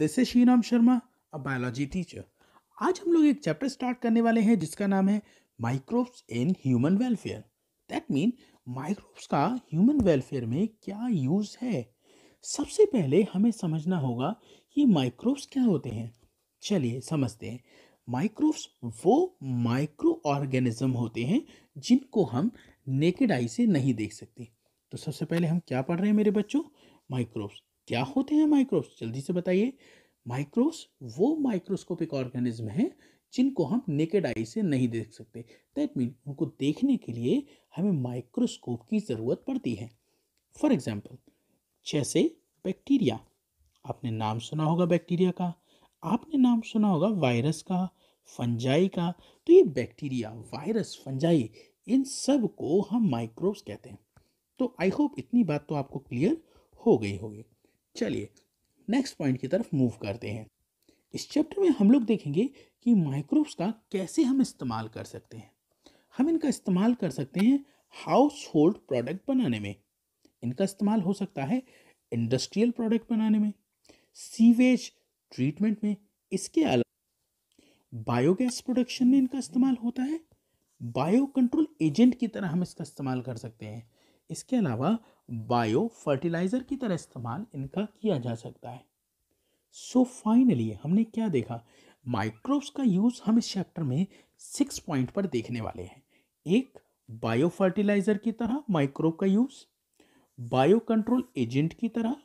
this is Shri Ram Sharma a biology teacher आज हम लोग एक चैप्टर स्टार्ट करने वाले हैं जिसका नाम है microbes in human welfare that mean microbes का ह्यूमन वेलफेयर में क्या यूज़ है सबसे पहले हमें समझना होगा कि माइक्रोब्स क्या होते हैं चलिए समझते हैं माइक्रोब्स वो माइक्रो ऑर्गेनिज्म होते हैं जिनको हम नेकेड आई से नहीं देख सकते तो सबसे पहले हम क्या पढ़ रहे हैं मेरे बच्चों माइक्रोब्स क्या होते हैं माइक्रोब्स जल्दी से बताइए माइक्रोस वो माइक्रोस्कोपिक ऑर्गेनिज्म हैं जिनको हम नेकेड आई से नहीं देख सकते दैट मीन उनको देखने के लिए हमें माइक्रोस्कोप की ज़रूरत पड़ती है फॉर एग्ज़ाम्पल जैसे बैक्टीरिया आपने नाम सुना होगा बैक्टीरिया का आपने नाम सुना होगा वायरस का फंजाई का तो ये बैक्टीरिया वायरस फंजाई इन सब को हम माइक्रोब्स कहते हैं तो आई होप इतनी बात तो आपको क्लियर हो गई होगी चलिए नेक्स्ट पॉइंट की तरफ मूव करते हैं इस चैप्टर में हम लोग देखेंगे कि माइक्रोब्स का कैसे हम इस्तेमाल कर सकते हैं हम इनका इस्तेमाल कर सकते हैं हाउस होल्ड प्रोडक्ट बनाने में इनका इस्तेमाल हो सकता है इंडस्ट्रियल प्रोडक्ट बनाने में सीवेज ट्रीटमेंट में इसके अलावा बायोगैस प्रोडक्शन में इनका इस्तेमाल होता है बायो कंट्रोल एजेंट की तरह हम इसका इस्तेमाल कर सकते हैं इसके अलावा बायो फर्टिलाइज़र की तरह इस्तेमाल इनका किया जा सकता है सो so फाइनली हमने क्या देखा माइक्रोब्स का यूज़ हम इस चैप्टर में सिक्स पॉइंट पर देखने वाले हैं एक बायो फर्टिलाइज़र की तरह माइक्रोब का यूज़ बायो कंट्रोल एजेंट की तरह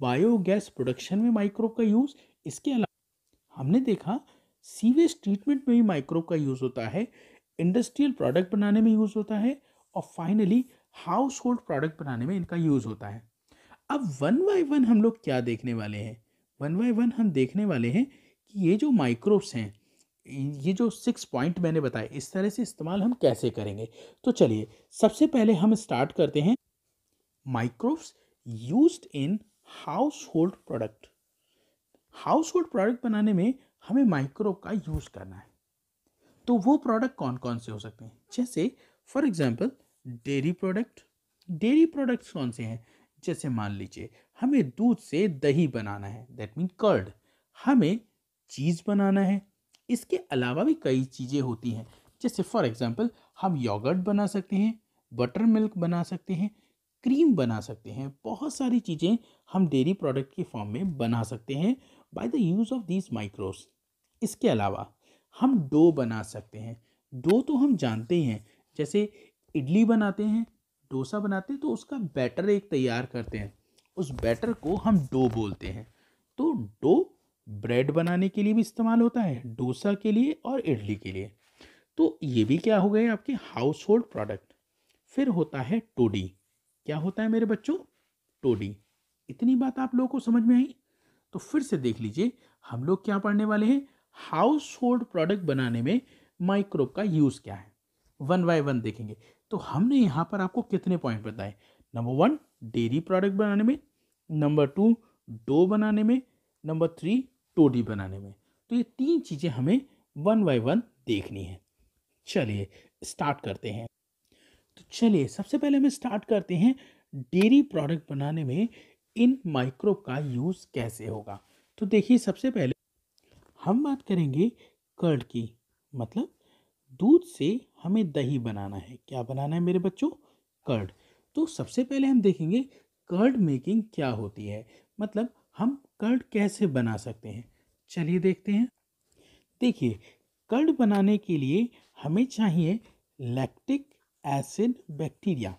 बायोगैस प्रोडक्शन में माइक्रोब का यूज़ इसके अलावा हमने देखा सीवेज ट्रीटमेंट में भी माइक्रोब का यूज़ होता है इंडस्ट्रियल प्रोडक्ट बनाने में यूज़ होता है और फाइनली हाउस होल्ड प्रोडक्ट बनाने में इनका यूज़ होता है अब वन बाय वन हम लोग क्या देखने वाले हैं वन बाय वन हम देखने वाले हैं कि ये जो माइक्रोब्स हैं ये जो सिक्स पॉइंट मैंने बताए इस तरह से इस्तेमाल हम कैसे करेंगे तो चलिए सबसे पहले हम स्टार्ट करते हैं microbes use in household product household product बनाने में हमें माइक्रोब का यूज़ करना है तो वो प्रोडक्ट कौन कौन से हो सकते हैं जैसे for example dairy product dairy products कौन से हैं जैसे मान लीजिए हमें दूध से दही बनाना है दैट मीन कर्ड हमें चीज़ बनाना है इसके अलावा भी कई चीज़ें होती हैं जैसे फॉर एग्ज़ाम्पल हम योगर्ट बना सकते हैं बटर मिल्क बना सकते हैं क्रीम बना सकते हैं बहुत सारी चीज़ें हम डेयरी प्रोडक्ट के फॉर्म में बना सकते हैं by the use of these microbes इसके अलावा हम डो बना सकते हैं डो तो हम जानते ही हैं जैसे इडली बनाते हैं डोसा बनाते हैं तो उसका बैटर एक तैयार करते हैं उस बैटर को हम डो बोलते हैं तो डो ब्रेड बनाने के लिए भी इस्तेमाल होता है डोसा के लिए और इडली के लिए तो ये भी क्या हो गए आपके हाउस होल्ड प्रोडक्ट फिर होता है टोडी क्या होता है मेरे बच्चों टोडी इतनी बात आप लोगों को समझ में आई तो फिर से देख लीजिए हम लोग क्या पढ़ने वाले हैं हाउस होल्ड प्रोडक्ट बनाने में माइक्रोब का यूज़ क्या है वन बाय वन देखेंगे तो हमने यहाँ पर आपको कितने पॉइंट बताए नंबर वन डेरी प्रोडक्ट बनाने में नंबर टू डो बनाने में नंबर थ्री टोडी बनाने में तो ये तीन चीज़ें हमें वन बाय वन देखनी है चलिए स्टार्ट करते हैं तो चलिए सबसे पहले हम स्टार्ट करते हैं डेरी प्रोडक्ट बनाने में इन माइक्रोब का यूज़ कैसे होगा तो देखिए सबसे पहले हम बात करेंगे कर्ड की मतलब दूध से हमें दही बनाना है क्या बनाना है मेरे बच्चों कर्ड तो सबसे पहले हम देखेंगे कर्ड मेकिंग क्या होती है मतलब हम कर्ड कैसे बना सकते हैं चलिए देखते हैं देखिए कर्ड बनाने के लिए हमें चाहिए लैक्टिक एसिड बैक्टीरिया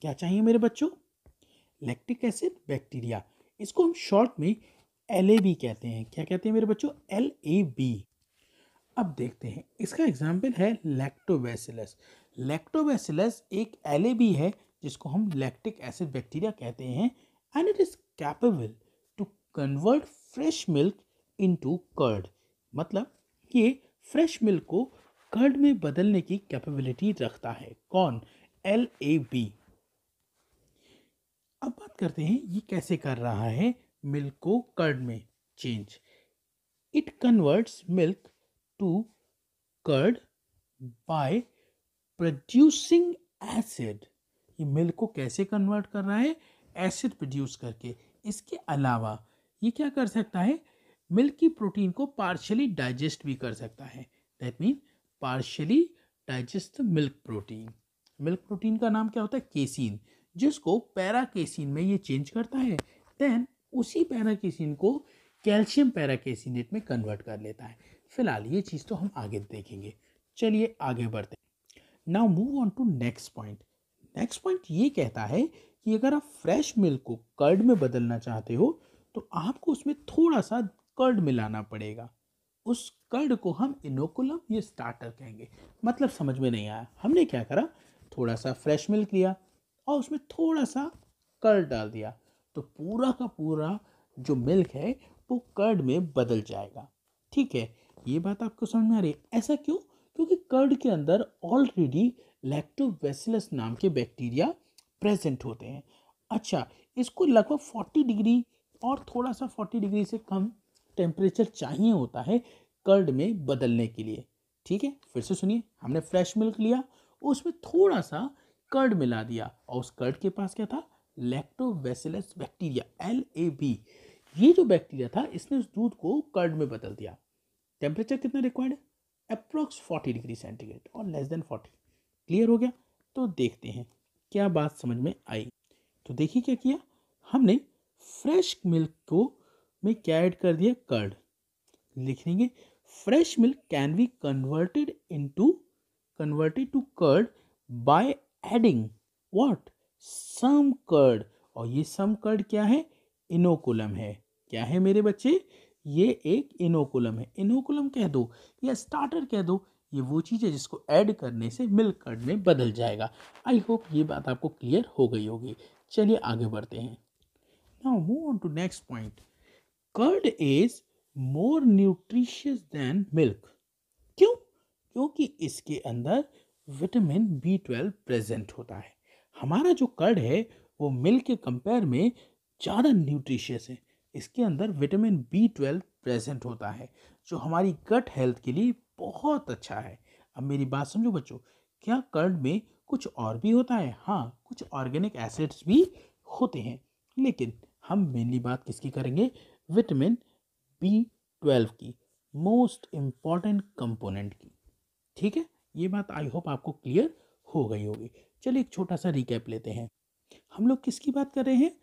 क्या चाहिए मेरे बच्चों लैक्टिक एसिड बैक्टीरिया इसको हम शॉर्ट में एल कहते हैं क्या कहते हैं मेरे बच्चों एल अब देखते हैं इसका एग्जाम्पल है लैक्टोबैसिलस लैक्टोबैसिलस एक एल है जिसको हम लैक्टिक एसिड बैक्टीरिया कहते हैं and it is capable to convert fresh milk into curd मतलब ये फ्रेश मिल्क को कर्ड में बदलने की कैपेबिलिटी रखता है कौन एल ए बी अब बात करते हैं ये कैसे कर रहा है मिल्क को कर्ड में change it converts milk to curd by producing acid ये मिल्क को कैसे कन्वर्ट कर रहा है एसिड प्रोड्यूस करके इसके अलावा ये क्या कर सकता है मिल्क की प्रोटीन को पार्शली डाइजेस्ट भी कर सकता है that mean partially digest milk protein milk protein का नाम क्या होता है केसिन जिसको पैरा केसिन में ये चेंज करता है देन उसी पैरा केसिन को कैल्शियम पैराकेसिनेट में कन्वर्ट कर लेता है फिलहाल ये चीज़ तो हम आगे देखेंगे चलिए आगे बढ़ते हैं now move on to next point next point ये कहता है कि अगर आप फ्रेश मिल्क को कर्ड में बदलना चाहते हो तो आपको उसमें थोड़ा सा कर्ड मिलाना पड़ेगा उस कर्ड को हम इनोकुलम ये स्टार्टर कहेंगे मतलब समझ में नहीं आया हमने क्या करा थोड़ा सा फ्रेश मिल्क लिया और उसमें थोड़ा सा कर्ड डाल दिया तो पूरा का पूरा जो मिल्क है वो कर्ड में बदल जाएगा ठीक है ये बात आपको समझ में आ रही है ऐसा क्यों क्योंकि कर्ड के अंदर ऑलरेडी लैक्टोवेसिलस नाम के बैक्टीरिया प्रेजेंट होते हैं अच्छा इसको लगभग फोर्टी डिग्री और थोड़ा सा फोर्टी डिग्री से कम टेम्परेचर चाहिए होता है कर्ड में बदलने के लिए ठीक है फिर से सुनिए हमने फ्रेश मिल्क लिया उसमें थोड़ा सा कर्ड मिला दिया और उस कर्ड के पास क्या था lactobacillus bacteria L A B ये जो बैक्टीरिया था इसने उस दूध को कर्ड में बदल दिया टेम्परेचर कितना रिक्वायर्ड है अप्रॉक्स फोर्टी डिग्री सेंटीग्रेड और लेस देन फोर्टी क्लियर हो गया तो देखते हैं क्या बात समझ में आई तो देखिए क्या किया हमने फ्रेश मिल्क को में क्या ऐड कर दिया कर्ड लिख fresh milk can be converted into converted to curd by adding what some curd और ये सम कर्ड क्या है इनोकुलम है क्या है मेरे बच्चे ये एक इनोकुलम है इनोकुलम कह दो या स्टार्टर कह दो ये वो चीज़ है जिसको ऐड करने से मिल्क कर्ड में बदल जाएगा आई होप ये बात आपको क्लियर हो गई होगी चलिए आगे बढ़ते हैं now move on to next point curd is more nutritious than milk क्यों क्योंकि इसके अंदर विटामिन बी ट्वेल्व प्रेजेंट होता है हमारा जो कर्ड है वो मिल्क के कंपेयर में ज़्यादा न्यूट्रिशियस है इसके अंदर विटामिन बी ट्वेल्व प्रेजेंट होता है जो हमारी गट हेल्थ के लिए बहुत अच्छा है अब मेरी बात समझो बच्चों क्या कर्ड में कुछ और भी होता है हाँ कुछ ऑर्गेनिक एसिड्स भी होते हैं लेकिन हम मेनली बात किसकी करेंगे विटामिन बी ट्वेल्व की मोस्ट इम्पॉर्टेंट कंपोनेंट की ठीक है ये बात आई होप आपको क्लियर हो गई होगी चलिए एक छोटा सा रिकैप लेते हैं हम लोग किसकी बात कर रहे हैं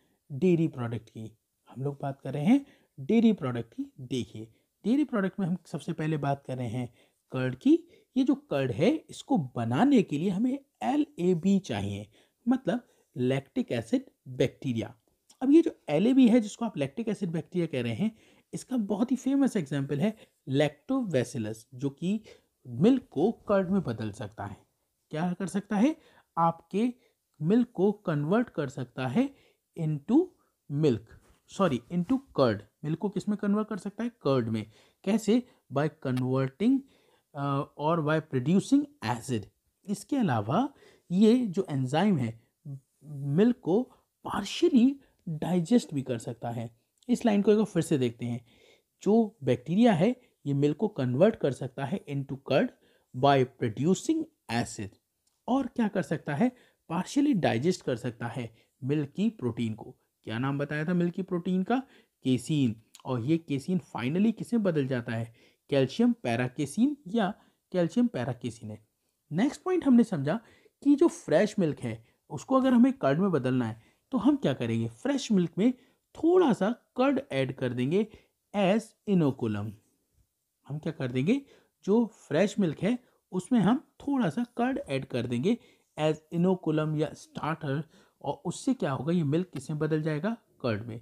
डेयरी प्रोडक्ट की हम लोग बात कर रहे हैं डेयरी प्रोडक्ट की देखिए डेयरी प्रोडक्ट में हम सबसे पहले बात कर रहे हैं कर्ड की ये जो कर्ड है इसको बनाने के लिए हमें एल ए बी चाहिए मतलब लैक्टिक एसिड बैक्टीरिया अब ये जो एल ए बी है जिसको आप लैक्टिक एसिड बैक्टीरिया कह रहे हैं इसका बहुत ही फेमस एग्जाम्पल है लैक्टोवेसिलस जो कि मिल्क को कर्ड में बदल सकता है क्या कर सकता है आपके मिल्क को कन्वर्ट कर सकता है into milk sorry into curd milk को किस में कन्वर्ट कर सकता है कर्ड में कैसे बाय कन्वर्टिंग और बाय प्रोड्यूसिंग एसिड इसके अलावा ये जो एंजाइम है मिल्क को पार्शियली डाइजेस्ट भी कर सकता है इस लाइन को एक फिर से देखते हैं जो बैक्टीरिया है ये मिल्क को कन्वर्ट कर सकता है into curd by producing acid और क्या कर सकता है पार्शियली डाइजेस्ट कर सकता है मिल्क की प्रोटीन को क्या नाम बताया था मिल्की प्रोटीन का केसीन और ये केसीन फाइनली किसे बदल जाता है कैल्शियम पैराकेसिन या कैल्शियम पैराकेसिन है नेक्स्ट पॉइंट हमने समझा कि जो फ्रेश मिल्क है उसको अगर हमें कर्ड में बदलना है तो हम क्या करेंगे फ्रेश मिल्क में थोड़ा सा कर्ड ऐड कर देंगे एस इनोकुलम हम क्या कर देंगे जो फ्रेश मिल्क है उसमें हम थोड़ा सा कर्ड ऐड कर देंगे एज इनोकुलम या स्टार्टर और उससे क्या होगा ये मिल्क किसमें बदल जाएगा कर्ड में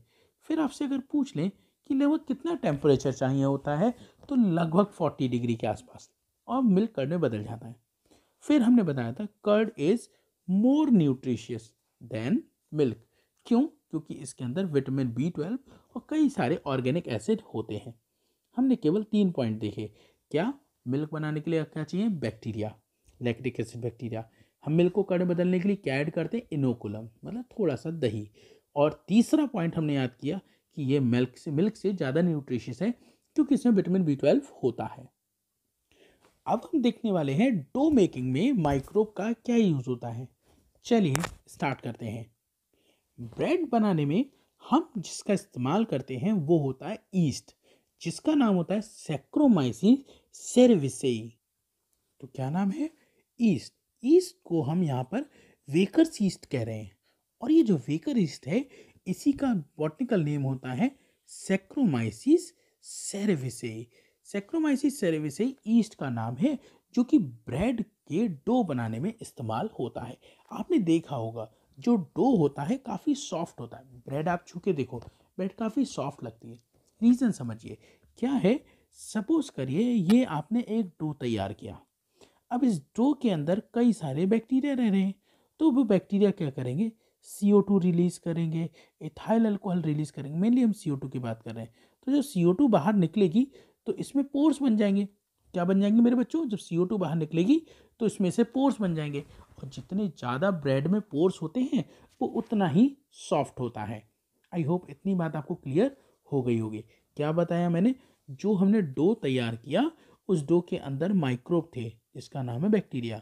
फिर आपसे अगर पूछ लें कि लगभग कितना टेम्परेचर चाहिए होता है तो लगभग फोर्टी डिग्री के आसपास और मिल्क कर्ड में बदल जाता है फिर हमने बताया था curd is more nutritious than milk क्यों क्योंकि इसके अंदर विटामिन बी ट्वेल्व और कई सारे ऑर्गेनिक एसिड होते हैं हमने केवल तीन पॉइंट देखे क्या मिल्क बनाने के लिए क्या चाहिए बैक्टीरिया लैक्टिक एसिड बैक्टीरिया हम मिल्क को कड़े बदलने के लिए क्या ऐड करते हैं इनोकुलम मतलब थोड़ा सा दही और तीसरा पॉइंट हमने याद किया कि ये मिल्क से मिल्क से ज़्यादा न्यूट्रिशियस है क्योंकि इसमें विटामिन बी ट्वेल्व होता है अब हम देखने वाले हैं डो मेकिंग में माइक्रोब का क्या यूज़ होता है चलिए स्टार्ट करते हैं ब्रेड बनाने में हम जिसका इस्तेमाल करते हैं वो होता है ईस्ट जिसका नाम होता है सेक्रोमाइसिन सेरविसेई तो क्या नाम है ईस्ट ईस्ट को हम यहाँ पर वेकर्स ईस्ट कह रहे हैं और ये जो वेकर ईस्ट है इसी का बॉटनिकल नेम होता है Saccharomyces cerevisiae Saccharomyces cerevisiae yeast का नाम है जो कि ब्रेड के डो बनाने में इस्तेमाल होता है आपने देखा होगा जो डो होता है काफ़ी सॉफ्ट होता है ब्रेड आप छू के देखो ब्रेड काफ़ी सॉफ्ट लगती है रीज़न समझिए क्या है सपोज करिए ये आपने एक डो तैयार किया अब इस डो के अंदर कई सारे बैक्टीरिया रह रहे हैं तो वो बैक्टीरिया क्या करेंगे सी ओ टू रिलीज़ करेंगे इथाइल अल्कोहल रिलीज़ करेंगे मेनली हम सी ओ टू की बात कर रहे हैं तो जब सी ओ टू बाहर निकलेगी तो इसमें पोर्स बन जाएंगे क्या बन जाएंगे मेरे बच्चों जब सी ओ टू बाहर निकलेगी तो इसमें से पोर्स बन जाएंगे और जितने ज़्यादा ब्रेड में पोर्स होते हैं वो उतना ही सॉफ्ट होता है आई होप इतनी बात आपको क्लियर हो गई होगी क्या बताया मैंने जो हमने डो तैयार किया उस डो के अंदर माइक्रोब थे इसका नाम है बैक्टीरिया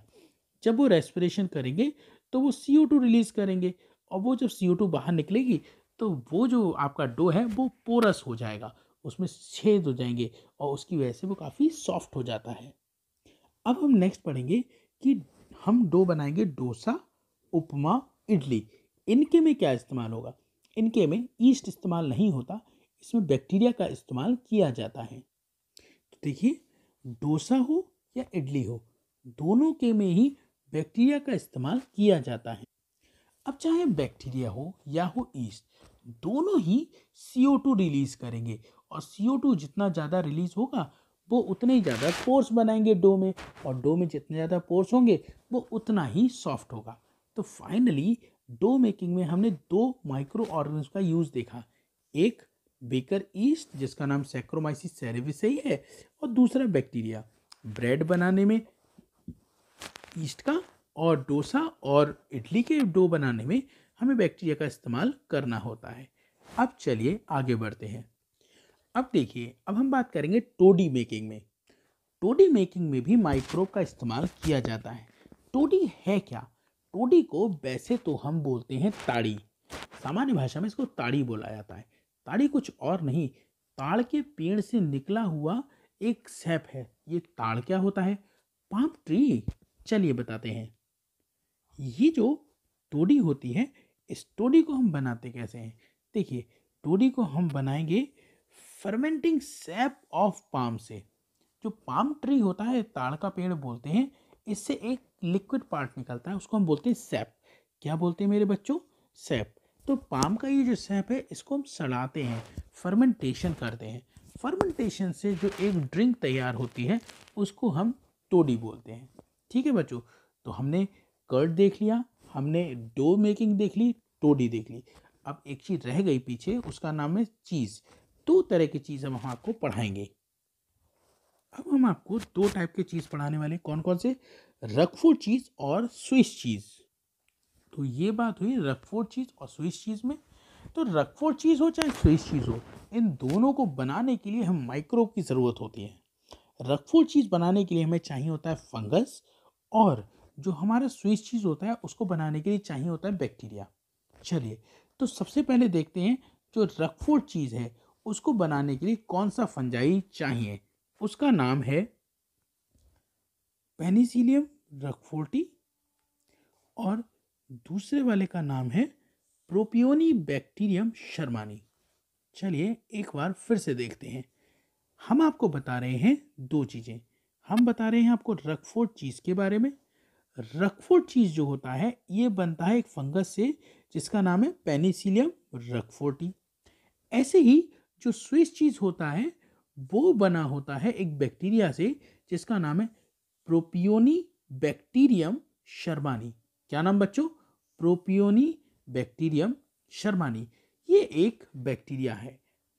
जब वो रेस्पिरेशन करेंगे तो वो सी रिलीज़ करेंगे और वो जब सी बाहर निकलेगी तो वो जो आपका डो है वो पोरस हो जाएगा उसमें छेद हो जाएंगे और उसकी वजह से वो काफ़ी सॉफ्ट हो जाता है अब हम नेक्स्ट पढ़ेंगे कि हम डो बनाएंगे डोसा उपमा इडली इनके में क्या इस्तेमाल होगा इनके में ईस्ट इस्तेमाल नहीं होता इसमें बैक्टीरिया का इस्तेमाल किया जाता है तो देखिए डोसा हो या इडली हो दोनों के में ही बैक्टीरिया का इस्तेमाल किया जाता है अब चाहे बैक्टीरिया हो या हो ईस्ट दोनों ही टू रिलीज करेंगे और टू जितना ज़्यादा रिलीज होगा वो उतने ही ज़्यादा पोर्स बनाएंगे डो में और डो में जितने ज़्यादा पोर्स होंगे वो उतना ही सॉफ्ट होगा तो फाइनली डो मेकिंग में हमने दो माइक्रो ऑर्गेनिज्म का यूज़ देखा एक बेकर ईस्ट जिसका नाम सेक्रोमाइसिस सेरेविस ही है और दूसरा बैक्टीरिया ब्रेड बनाने में ईस्ट का और डोसा और इडली के डो बनाने में हमें बैक्टीरिया का इस्तेमाल करना होता है अब चलिए आगे बढ़ते हैं अब देखिए अब हम बात करेंगे टोडी मेकिंग में टोडी मेकिंग में भी माइक्रोब का इस्तेमाल किया जाता है टोडी है क्या टोडी को वैसे तो हम बोलते हैं ताड़ी सामान्य भाषा में इसको ताड़ी बोला जाता है ताड़ी कुछ और नहीं ताड़ के पेड़ से निकला हुआ एक सैप है ये ताड़ क्या होता है पाम ट्री चलिए बताते हैं ये जो टोडी होती है इस टोडी को हम बनाते कैसे हैं देखिए टोडी को हम बनाएंगे फर्मेंटिंग सैप ऑफ पाम से जो पाम ट्री होता है ताड़ का पेड़ बोलते हैं इससे एक लिक्विड पार्ट निकलता है उसको हम बोलते हैं सैप क्या बोलते हैं मेरे बच्चों सैप तो पाम का ये जो सैप है इसको हम सड़ाते हैं फर्मेंटेशन करते हैं फर्मेंटेशन से जो एक ड्रिंक तैयार होती है उसको हम टोडी बोलते हैं ठीक है बच्चों तो हमने कर्ड देख लिया हमने डो मेकिंग देख ली टोडी देख ली अब एक चीज़ रह गई पीछे उसका नाम है चीज़ दो तरह की चीज़ हम आपको पढ़ाएंगे अब हम आपको दो टाइप के चीज़ पढ़ाने वाले कौन कौन से रकफो चीज़ और स्विस चीज़ तो ये बात हुई रकफो चीज़ और स्विस चीज़ में तो रकफोर चीज़ हो चाहे स्विस चीज़ हो इन दोनों को बनाने के लिए हम माइक्रोब की ज़रूरत होती है रकफोर चीज़ बनाने के लिए हमें चाहिए होता है फंगस और जो हमारा स्विस चीज़ होता है उसको बनाने के लिए चाहिए होता है बैक्टीरिया चलिए तो सबसे पहले देखते हैं जो रकफोर चीज़ है उसको बनाने के लिए कौन सा फंजाई चाहिए उसका नाम है पेनिसिलियम रकफोर्टी और दूसरे वाले का नाम है प्रोपियोनी बैक्टीरियम शर्मानी चलिए एक बार फिर से देखते हैं हम आपको बता रहे हैं दो चीज़ें हम बता रहे हैं आपको रकफोर्ड चीज़ के बारे में रकफोर्ड चीज़ जो होता है ये बनता है एक फंगस से जिसका नाम है पेनिसिलियम रकफोर्टी ऐसे ही जो स्विस चीज़ होता है वो बना होता है एक बैक्टीरिया से जिसका नाम है प्रोपियोनी बैक्टीरियम शर्मानी क्या नाम बच्चों प्रोपियोनी बैक्टीरियम शर्मानी ये एक बैक्टीरिया है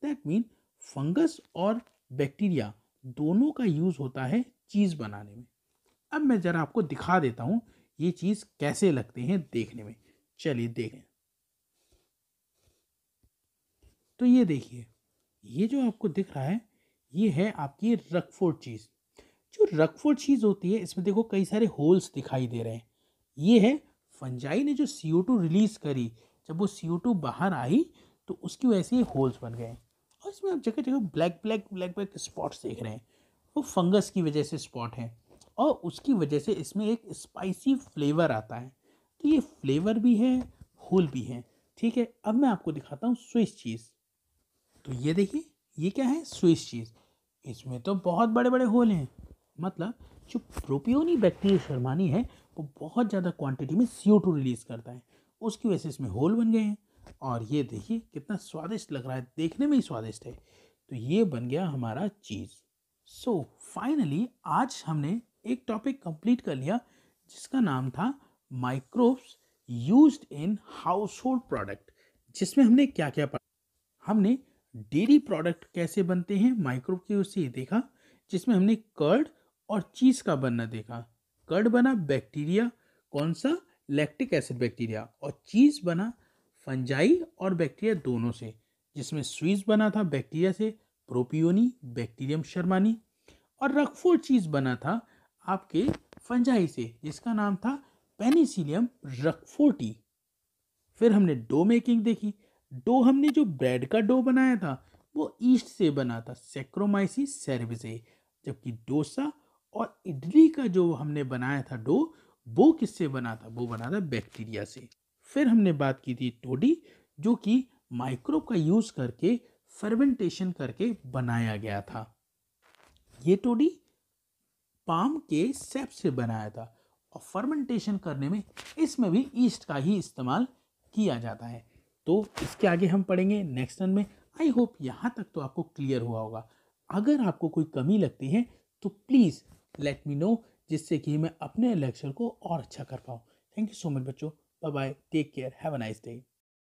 दैट मीन फंगस और बैक्टीरिया दोनों का यूज़ होता है चीज़ बनाने में अब मैं ज़रा आपको दिखा देता हूँ ये चीज़ कैसे लगते हैं देखने में चलिए देखें तो ये देखिए ये जो आपको दिख रहा है ये है आपकी रकफोर्ड चीज़ जो रकफोर्ड चीज़ होती है इसमें देखो कई सारे होल्स दिखाई दे रहे हैं ये है फंजाई ने जो सी रिलीज़ करी जब वो सी बाहर आई तो उसकी वजह से ये होल्स बन गए और इसमें आप जगह जगह black black black black spots देख रहे हैं वो फंगस की वजह से स्पॉट हैं और उसकी वजह से इसमें एक स्पाइसी फ्लेवर आता है तो ये फ्लेवर भी है होल भी है ठीक है अब मैं आपको दिखाता हूँ स्विस चीज़ तो ये देखिए ये क्या है स्विस चीज़ इसमें तो बहुत बड़े बड़े होल हैं मतलब जो प्रोपियोनी बैक्टीरिया शर्मानी है वो बहुत ज़्यादा क्वांटिटी में सी रिलीज़ करता है उसकी वजह से इसमें होल बन गए हैं और ये देखिए कितना स्वादिष्ट लग रहा है देखने में ही स्वादिष्ट है तो ये बन गया हमारा चीज़ सो so, फाइनली आज हमने एक टॉपिक कंप्लीट कर लिया जिसका नाम था microbes use in household product जिसमें हमने क्या क्या पढ़ा हमने डेयरी प्रोडक्ट कैसे बनते हैं माइक्रोब की ओर से देखा जिसमें हमने कर्ड और चीज़ का बनना देखा कर्ड बना बैक्टीरिया कौन सा लैक्टिक एसिड बैक्टीरिया और चीज़ बना फंजाई और बैक्टीरिया दोनों से जिसमें स्वीज बना था बैक्टीरिया से प्रोपियोनी बैक्टीरियम शर्मानी और रकफोर चीज़ बना था आपके फंजाई से जिसका नाम था पेनिसिलियम रकफोटी फिर हमने डो मेकिंग देखी डो हमने जो ब्रेड का डो बनाया था वो ईस्ट से बना था सेक्रोमाइसिस सेरेविजे जबकि डोसा और इडली का जो हमने बनाया था डो वो किससे बना था वो बना था बैक्टीरिया से फिर हमने बात की थी टोडी जो कि माइक्रोब का यूज़ करके फर्मेंटेशन करके बनाया गया था ये टोडी पाम के सेप से बनाया था और फर्मेंटेशन करने में इसमें भी ईस्ट का ही इस्तेमाल किया जाता है तो इसके आगे हम पढ़ेंगे नेक्स्ट टर्न में आई होप यहाँ तक तो आपको क्लियर हुआ होगा अगर आपको कोई कमी लगती है तो प्लीज़ लेट मी नो जिससे कि मैं अपने लेक्चर को और अच्छा कर पाऊँ थैंक यू सो मच बच्चों bye bye take care have a nice day